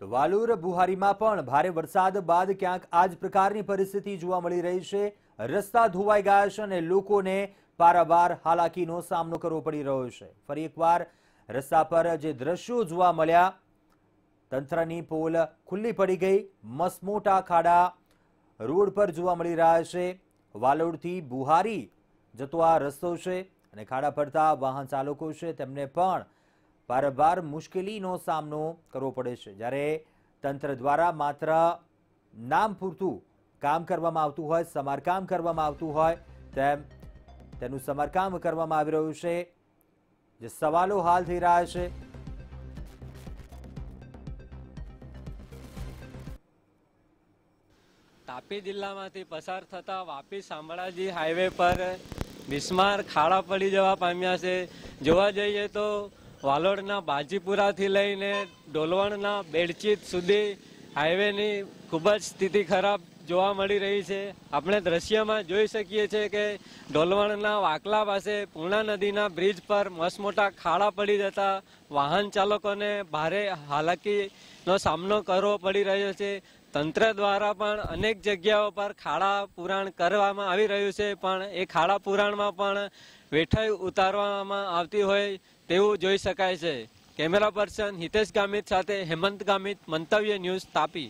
તો વાલુર બુહારીમાં પણ ભારે વરસાદ બાદ ક્યાંક આજ પ્રકારની પરિસ્થિતિ જોવા મળી રહી છે રસ્તા ધોવાઈ ગયા છે અને લોકોને પારાવાર હાલાકીનો સામનો કરવો પડી રહ્યો છે ફરી એકવાર રસ્તા પર જે દ્રશ્યો જોવા મળ્યા તંત્રની પોલ ખુલ્લી પડી ગઈ મસમોટા ખાડા રોડ પર જોવા મળી રહ્યા છે વાલોડથી બુહારી જતો આ રસ્તો છે અને ખાડા પડતા વાહન ચાલકો છે તેમને પણ વારંવાર મુશ્કેલીનો સામનો કરવો પડે છે જ્યારે તંત્ર દ્વારા માત્ર નામ પૂરતું કામ કરવામાં આવતું હોય સમારકામ કરવામાં આવતું હોય તેમ તેનું સમારકામ કરવામાં આવી રહ્યું છે જે સવાલો હાલ થઈ રહ્યા છે તાપી જિલ્લામાંથી પસાર થતા વાપી શામળાજી હાઈવે પર બિસ્માર ખાડા પડી જવા પામ્યા છે જોવા જઈએ તો વાલોડના બાજીપુરાથી લઈને ડોલવણના બેડચીત સુધી હાઈવેની ખૂબ જ સ્થિતિ ખરાબ જોવા મળી રહી છે આપણે દ્રશ્યમાં જોઈ શકીએ છીએ કે ડોલવણના વાકલા પાસે પૂર્ણા નદીના બ્રિજ પર મસમોટા ખાડા પડી જતા વાહન ચાલકોને ભારે હાલાકીનો સામનો કરવો પડી રહ્યો છે તંત્ર દ્વારા પણ અનેક જગ્યાઓ પર ખાડા પુરાણ કરવામાં આવી રહ્યું છે પણ એ ખાડા પુરાણમાં પણ વેઠાઈ ઉતારવામાં આવતી હોય તેવું જોઈ શકાય છે કેમેરા પર્સન હિતેશ ગામિત સાથે હેમંત ગામિત મંતવ્ય ન્યૂઝ તાપી